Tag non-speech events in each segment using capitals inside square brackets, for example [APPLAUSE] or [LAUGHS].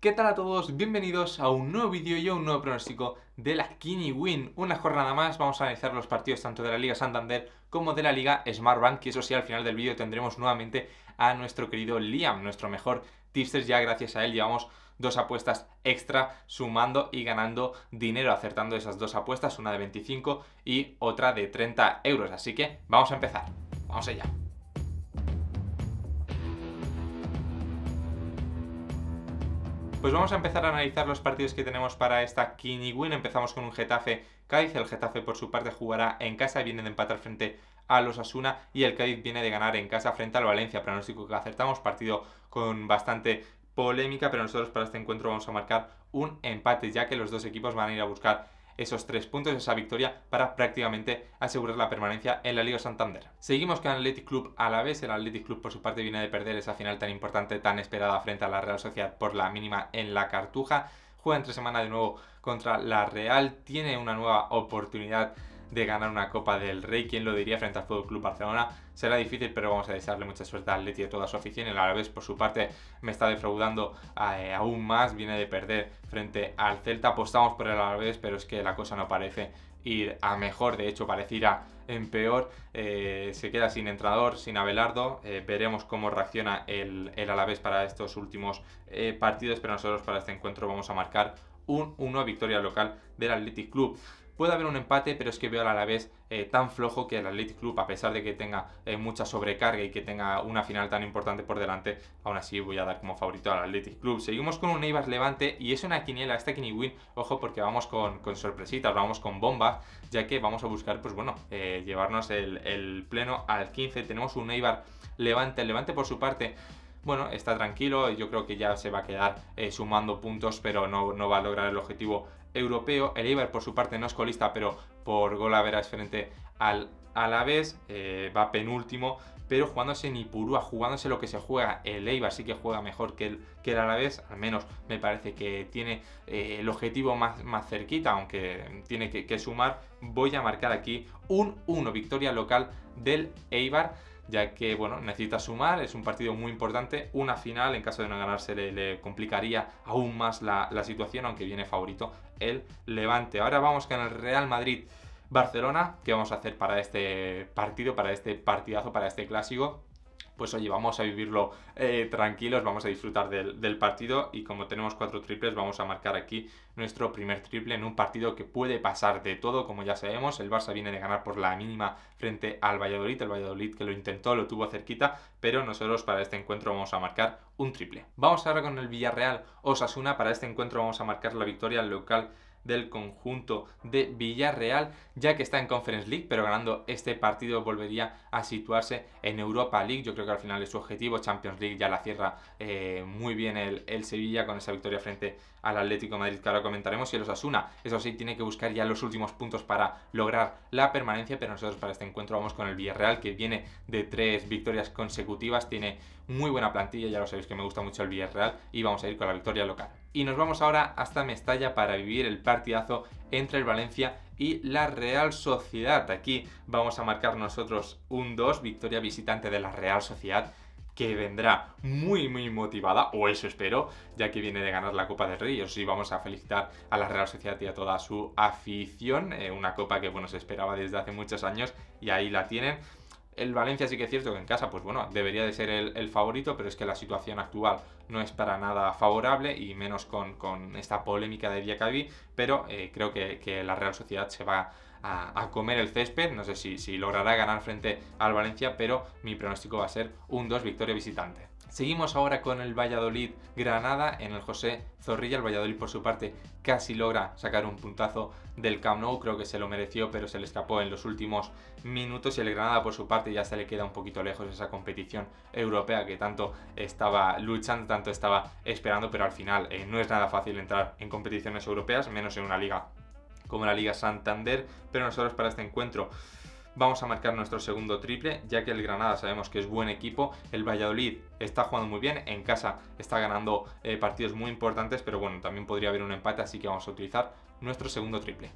¿Qué tal a todos? Bienvenidos a un nuevo vídeo y a un nuevo pronóstico de la Kini Win. Una jornada más, vamos a analizar los partidos tanto de la Liga Santander como de la Liga Bank Y eso sí, al final del vídeo tendremos nuevamente a nuestro querido Liam, nuestro mejor tipster. Ya gracias a él llevamos dos apuestas extra sumando y ganando dinero, acertando esas dos apuestas, una de 25 y otra de 30 euros. Así que vamos a empezar. Vamos allá. Pues vamos a empezar a analizar los partidos que tenemos para esta Kiniwin. Empezamos con un Getafe Cádiz. El Getafe, por su parte, jugará en casa. Viene de empatar frente a los Asuna y el Cádiz viene de ganar en casa frente al Valencia. Pronóstico que acertamos. Partido con bastante polémica, pero nosotros para este encuentro vamos a marcar un empate, ya que los dos equipos van a ir a buscar esos tres puntos, esa victoria, para prácticamente asegurar la permanencia en la Liga Santander. Seguimos con el Athletic Club a la vez. El Athletic Club, por su parte, viene de perder esa final tan importante, tan esperada frente a la Real Sociedad por la mínima en la Cartuja. Juega entre semana de nuevo contra la Real. Tiene una nueva oportunidad de ganar una Copa del Rey. ¿Quién lo diría frente al FC Club Barcelona? será difícil, pero vamos a desearle mucha suerte al Leti y a toda su afición. El Alavés, por su parte, me está defraudando eh, aún más, viene de perder frente al Celta. Apostamos por el Alavés, pero es que la cosa no parece ir a mejor, de hecho parece ir en peor, eh, se queda sin entrador, sin Abelardo, eh, veremos cómo reacciona el, el, Alavés para estos últimos partidos, pero nosotros para este encuentro vamos a marcar un 1 victoria local del Athletic Club. Puede haber un empate, pero es que veo a la vez eh, tan flojo que el Athletic Club, a pesar de que tenga eh, mucha sobrecarga y que tenga una final tan importante por delante, aún así voy a dar como favorito al Athletic Club. Seguimos con un Eibar Levante y es una quiniela, esta Win, ojo porque vamos con, sorpresitas, vamos con bombas, ya que vamos a buscar, pues bueno, eh, llevarnos el, el pleno al 15. Tenemos un Eibar Levante, el Levante por su parte bueno, está tranquilo, yo creo que ya se va a quedar eh, sumando puntos, pero no, no va a lograr el objetivo europeo. El Eibar por su parte no es colista, pero por gol a veras frente al Alavés eh, va penúltimo, pero jugándose en Ipurúa, jugándose lo que se juega, el Eibar sí que juega mejor que el, que Alavés, al menos me parece que tiene eh, el objetivo más, más cerquita, aunque tiene que, que sumar. Voy a marcar aquí un 1, victoria local del Eibar ya que bueno, necesita sumar, es un partido muy importante, una final, en caso de no ganarse le, complicaría aún más la, la, situación, aunque viene favorito el Levante. Ahora vamos con el Real Madrid. Barcelona, ¿qué vamos a hacer para este partido, para este partidazo, para este clásico? pues oye, vamos a vivirlo eh, tranquilos, vamos a disfrutar del, del, partido y como tenemos cuatro triples, vamos a marcar aquí nuestro primer triple en un partido que puede pasar de todo, como ya sabemos, el Barça viene de ganar por la mínima frente al Valladolid, el Valladolid que lo intentó, lo tuvo cerquita, pero nosotros para este encuentro vamos a marcar un triple. Vamos ahora con el Villarreal Osasuna, para este encuentro vamos a marcar la victoria al local del conjunto de Villarreal, ya que está en Conference League, pero ganando este partido volvería a situarse en Europa League. Yo creo que al final es su objetivo. Champions League ya la cierra eh, muy bien el, el, Sevilla con esa victoria frente al Atlético Madrid, que ahora comentaremos. Y el Osasuna, eso sí, tiene que buscar ya los últimos puntos para lograr la permanencia, pero nosotros para este encuentro vamos con el Villarreal, que viene de tres victorias consecutivas, tiene muy buena plantilla, ya lo sabéis que me gusta mucho el Villarreal, y vamos a ir con la victoria local. Y nos vamos ahora hasta Mestalla para vivir el partidazo entre el Valencia y la Real Sociedad. Aquí vamos a marcar nosotros un 2, victoria visitante de la Real Sociedad que vendrá muy muy motivada, o eso espero, ya que viene de ganar la Copa del Rey. Y sí, vamos a felicitar a la Real Sociedad y a toda su afición, eh, una copa que bueno, se esperaba desde hace muchos años y ahí la tienen. El Valencia sí que es cierto que en casa, pues bueno, debería de ser el, favorito, pero es que la situación actual no es para nada favorable y menos con, esta polémica de Diakabi, pero eh, creo que, que la Real Sociedad se va a, comer el césped. No sé si, logrará ganar frente al Valencia, pero mi pronóstico va a ser un 2 victoria visitante. Seguimos ahora con el Valladolid Granada en el José Zorrilla. El Valladolid por su parte casi logra sacar un puntazo del Camp Nou, creo que se lo mereció pero se le escapó en los últimos minutos y el Granada por su parte ya se le queda un poquito lejos esa competición europea que tanto estaba luchando, tanto estaba esperando, pero al final eh, no es nada fácil entrar en competiciones europeas, menos en una liga como la Liga Santander, pero nosotros para este encuentro vamos a marcar nuestro segundo triple, ya que el Granada sabemos que es buen equipo, el Valladolid está jugando muy bien, en casa está ganando eh, partidos muy importantes, pero bueno, también podría haber un empate, así que vamos a utilizar nuestro segundo triple.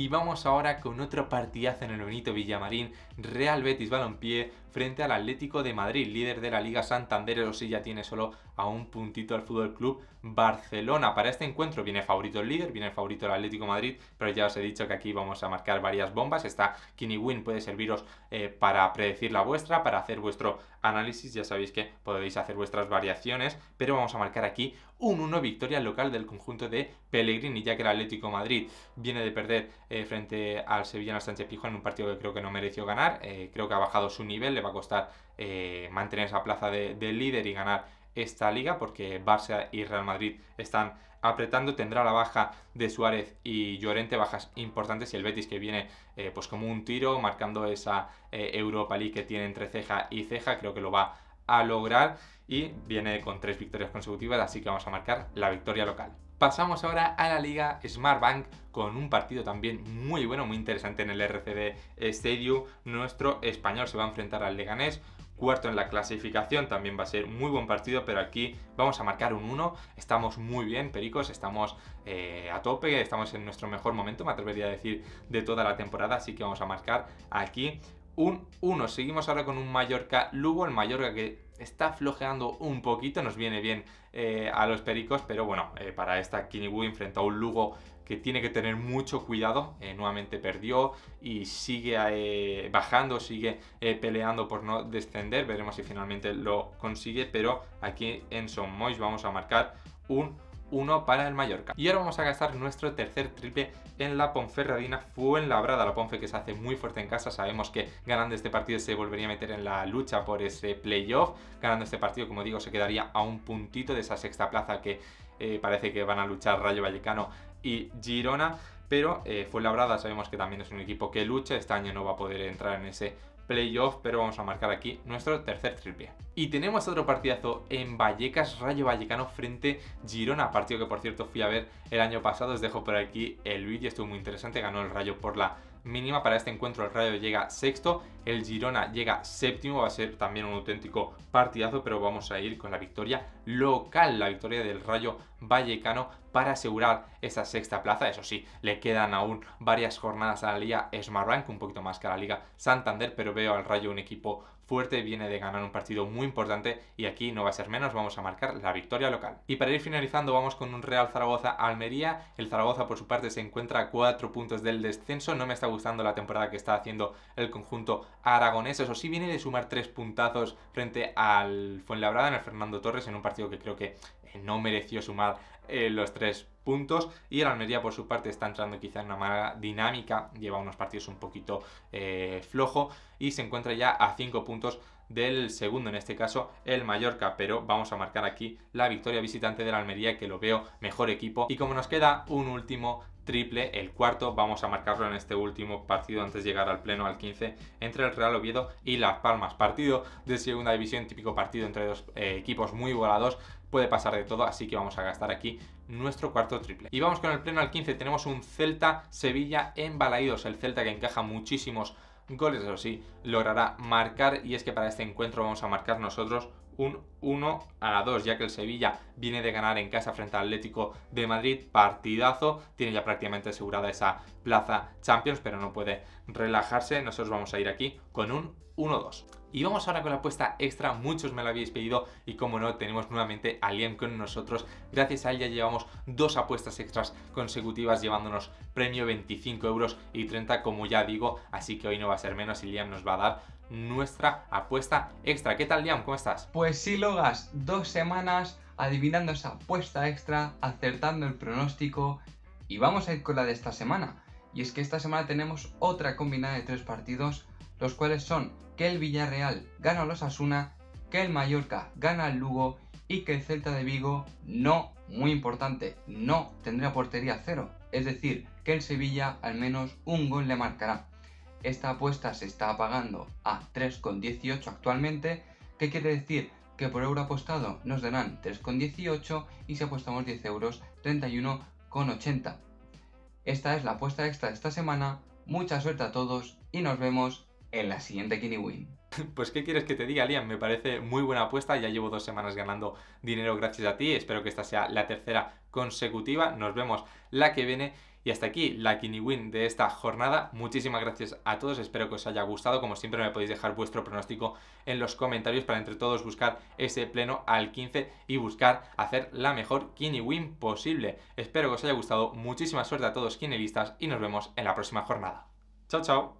Y vamos ahora con otro partidazo en el bonito Villamarín, Real Betis Balompié frente al Atlético de Madrid, líder de la Liga Santander, o si ya tiene solo a un puntito al Fútbol Club Barcelona. Para este encuentro viene favorito el líder, viene favorito el Atlético de Madrid, pero ya os he dicho que aquí vamos a marcar varias bombas. Esta Kini Win puede serviros eh, para predecir la vuestra, para hacer vuestro análisis ya sabéis que podéis hacer vuestras variaciones, pero vamos a marcar aquí un 1 victoria local del conjunto de Pellegrini, ya que el Atlético Madrid viene de perder eh, frente al Sevillano Sánchez Pijo en un partido que creo que no mereció ganar, eh, creo que ha bajado su nivel, le va a costar eh, mantener esa plaza de líder y ganar esta liga porque Barça y Real Madrid están apretando, tendrá la baja de Suárez y Llorente, bajas importantes, y el Betis que viene eh, pues como un tiro, marcando esa eh, Europa League que tiene entre ceja y ceja, creo que lo va a lograr y viene con tres victorias consecutivas, así que vamos a marcar la victoria local. Pasamos ahora a la liga Smart Bank con un partido también muy bueno, muy interesante en el RCD Stadium. Nuestro español se va a enfrentar al Leganés, cuarto en la clasificación, también va a ser muy buen partido, pero aquí vamos a marcar un 1, estamos muy bien, Pericos, estamos eh, a tope, estamos en nuestro mejor momento, me atrevería a decir, de toda la temporada, así que vamos a marcar aquí un 1. Seguimos ahora con un Mallorca-Lugo, el Mallorca que está flojeando un poquito, nos viene bien eh, a los pericos, pero bueno, eh, para esta Kinibu enfrenta a un Lugo que tiene que tener mucho cuidado. Eh, nuevamente perdió y sigue eh, bajando, sigue eh, peleando por no descender. Veremos si finalmente lo consigue, pero aquí en Son Mois vamos a marcar un uno para el Mallorca. Y ahora vamos a gastar nuestro tercer triple en la Ponferradina Fuenlabrada, la Ponfe que se hace muy fuerte en casa, sabemos que ganando este partido se volvería a meter en la lucha por ese playoff, ganando este partido como digo se quedaría a un puntito de esa sexta plaza que eh, parece que van a luchar Rayo Vallecano y Girona, pero eh, Fuenlabrada sabemos que también es un equipo que lucha, este año no va a poder entrar en ese playoff, pero vamos a marcar aquí nuestro tercer triple. Y tenemos otro partidazo en Vallecas, Rayo Vallecano frente Girona, partido que por cierto fui a ver el año pasado, os dejo por aquí el vídeo, estuvo muy interesante, ganó el Rayo por la mínima para este encuentro. El Rayo llega sexto, el Girona llega séptimo, va a ser también un auténtico partidazo, pero vamos a ir con la victoria local, la victoria del Rayo Vallecano para asegurar esa sexta plaza. Eso sí, le quedan aún varias jornadas a la Liga Smartbank, un poquito más que a la Liga Santander, pero veo al Rayo un equipo fuerte, viene de ganar un partido muy importante y aquí no va a ser menos, vamos a marcar la victoria local. Y para ir finalizando vamos con un Real Zaragoza-Almería, el Zaragoza por su parte se encuentra a 4 puntos del descenso, no me está gustando la temporada que está haciendo el conjunto aragonés, eso sí viene de sumar tres puntazos frente al Fuenlabrada en el Fernando Torres en un partido que creo que no mereció sumar eh, los tres puntos y el Almería por su parte está entrando quizá en una mala dinámica, lleva unos partidos un poquito eh, flojo y se encuentra ya a cinco puntos del segundo, en este caso el Mallorca, pero vamos a marcar aquí la victoria visitante del Almería que lo veo mejor equipo y como nos queda un último triple, el cuarto, vamos a marcarlo en este último partido antes de llegar al pleno al 15 entre el Real Oviedo y Las Palmas. Partido de segunda división, típico partido entre dos eh, equipos muy volados, puede pasar de todo, así que vamos a gastar aquí nuestro cuarto triple. Y vamos con el pleno al 15, tenemos un Celta-Sevilla en el Celta que encaja muchísimos goles, eso sí, logrará marcar y es que para este encuentro vamos a marcar nosotros un 1 a 2, ya que el Sevilla viene de ganar en casa frente al Atlético de Madrid, partidazo, tiene ya prácticamente asegurada esa plaza Champions, pero no puede relajarse, nosotros vamos a ir aquí con un 1-2. Y vamos ahora con la apuesta extra, muchos me la habéis pedido y como no, tenemos nuevamente a Liam con nosotros. Gracias a él ya llevamos dos apuestas extras consecutivas llevándonos premio 25 euros y 30 como ya digo, así que hoy no va a ser menos y Liam nos va a dar nuestra apuesta extra. ¿Qué tal Liam? ¿Cómo estás? Pues sí, Logas, dos semanas adivinando esa apuesta extra, acertando el pronóstico y vamos a ir con la de esta semana. Y es que esta semana tenemos otra combinada de tres partidos los cuales son que el Villarreal gana los Asuna, que el Mallorca gana al Lugo y que el Celta de Vigo no, muy importante, no tendrá portería cero, es decir, que el Sevilla al menos un gol le marcará. Esta apuesta se está pagando a 3,18 actualmente, que quiere decir que por euro apostado nos darán 3,18 y si apostamos 10 euros 31,80. Esta es la apuesta extra de esta semana, mucha suerte a todos y nos vemos en la siguiente Kini Win. [LAUGHS] Pues qué quieres que te diga, Liam, me parece muy buena apuesta, ya llevo dos semanas ganando dinero gracias a ti, espero que esta sea la tercera consecutiva, nos vemos la que viene y hasta aquí la Kini Win de esta jornada. Muchísimas gracias a todos, espero que os haya gustado. Como siempre me podéis dejar vuestro pronóstico en los comentarios para entre todos buscar ese pleno al 15 y buscar hacer la mejor Kini Win posible. Espero que os haya gustado, muchísima suerte a todos kinelistas y nos vemos en la próxima jornada. Chao, chao.